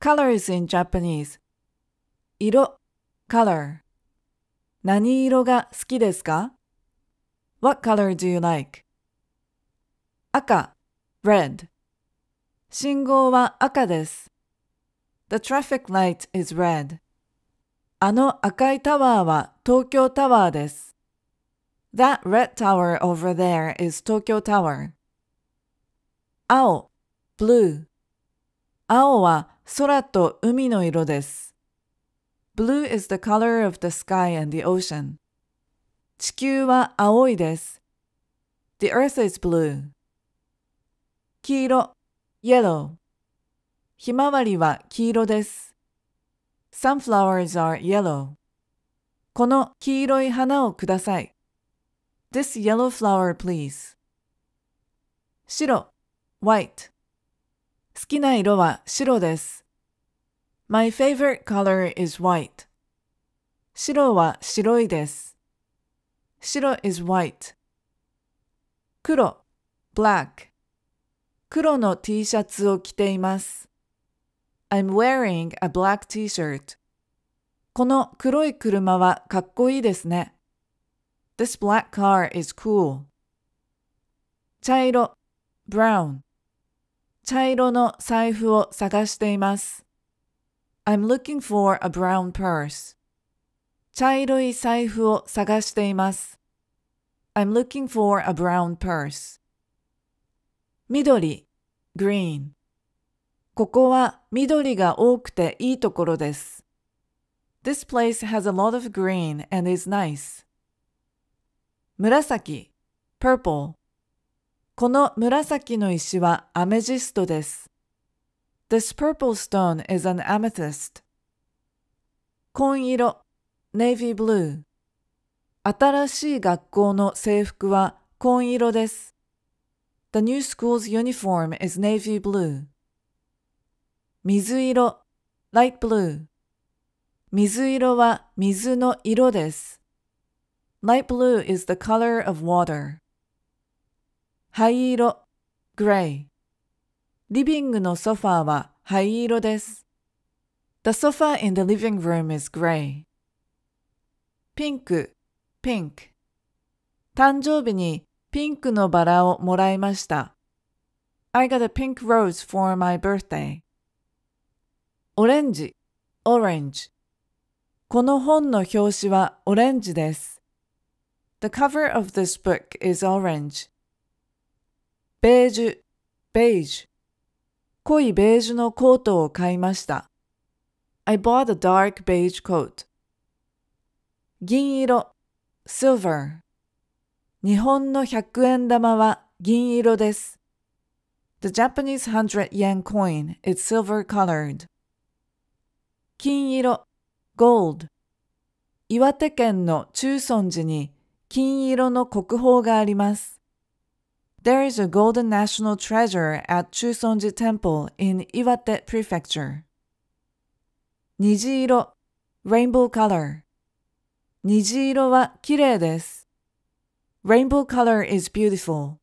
colors in Japanese 色 color 何色が好きですか ?What color do you like? 赤 red 信号は赤です The traffic light is red あの赤いタワーは東京タワーです That red tower over there is Tokyo Tower 青 blue 青は空と海の色です。Blue is the color of the sky and the ocean. 地球は青いです。The earth is blue. 黄色 yellow ひまわりは黄色です。Sunflowers are yellow. この黄色い花をください。This yellow flower please. 白 white きな色は白です。My favorite color is white. 白は白いです。白 is white. 黒 black. 黒の T シャツを着ています。I'm wearing a black t-shirt. この黒い車はかっこいいですね。This black car is cool. 茶色 brown. 茶色の財布を探しています。I'm looking for a brown purse. 茶色い財布を探しています。I'm looking for a brown purse. 緑 green ここは緑が多くていいところです。This place has a lot of green and is nice. 紫 purple この紫の石はアメジストです。This purple stone is an amethyst. 紺色 navy blue 新しい学校の制服は紺色です。The new school's uniform is navy blue. 水色 light blue 水色は水の色です。Light blue is the color of water. 灰色 grey リビングのソファーは灰色です。The sofa in the living room is grey. ピンク pink 誕生日にピンクのバラをもらいました。I got a pink rose for my birthday. オレンジ orange この本の表紙はオレンジです。The cover of this book is orange. ベージュ、ベージュ。濃いベージュのコートを買いました。I bought a dark beige coat. 銀色、silver。日本の100円玉は銀色です。The Japanese hundred yen coin is silver colored. 金色 gold 岩手県の中尊寺に金色の国宝があります。There is a golden national treasure at Chusonji Temple in Iwate Prefecture. Nijiiro Rainbow color wa kirei desu. Rainbow color is beautiful.